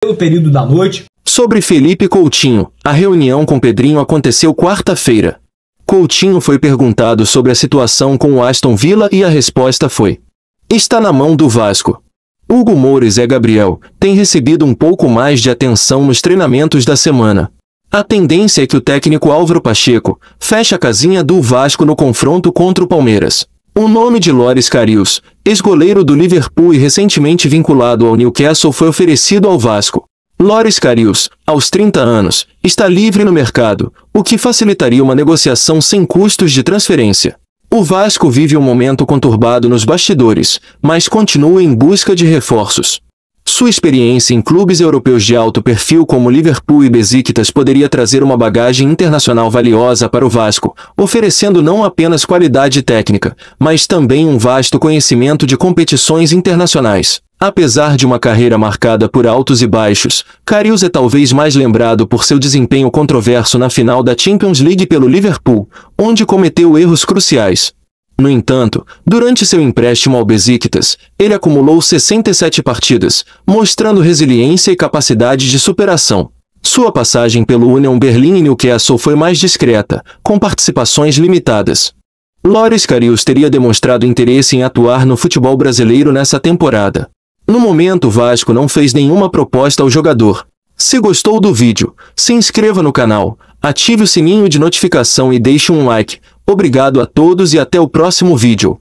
pelo período da noite. Sobre Felipe Coutinho, a reunião com Pedrinho aconteceu quarta-feira. Coutinho foi perguntado sobre a situação com o Aston Villa e a resposta foi: Está na mão do Vasco. Hugo Moura é Zé Gabriel Tem recebido um pouco mais de atenção nos treinamentos da semana. A tendência é que o técnico Álvaro Pacheco feche a casinha do Vasco no confronto contra o Palmeiras. O nome de Loris Carius, ex-goleiro do Liverpool e recentemente vinculado ao Newcastle, foi oferecido ao Vasco. Loris Carius, aos 30 anos, está livre no mercado, o que facilitaria uma negociação sem custos de transferência. O Vasco vive um momento conturbado nos bastidores, mas continua em busca de reforços. Sua experiência em clubes europeus de alto perfil como Liverpool e Besiktas poderia trazer uma bagagem internacional valiosa para o Vasco, oferecendo não apenas qualidade técnica, mas também um vasto conhecimento de competições internacionais. Apesar de uma carreira marcada por altos e baixos, Carius é talvez mais lembrado por seu desempenho controverso na final da Champions League pelo Liverpool, onde cometeu erros cruciais. No entanto, durante seu empréstimo ao Besiktas, ele acumulou 67 partidas, mostrando resiliência e capacidade de superação. Sua passagem pelo Union Berlin e Newcastle foi mais discreta, com participações limitadas. Loris Karius teria demonstrado interesse em atuar no futebol brasileiro nessa temporada. No momento, Vasco não fez nenhuma proposta ao jogador. Se gostou do vídeo, se inscreva no canal, ative o sininho de notificação e deixe um like, Obrigado a todos e até o próximo vídeo.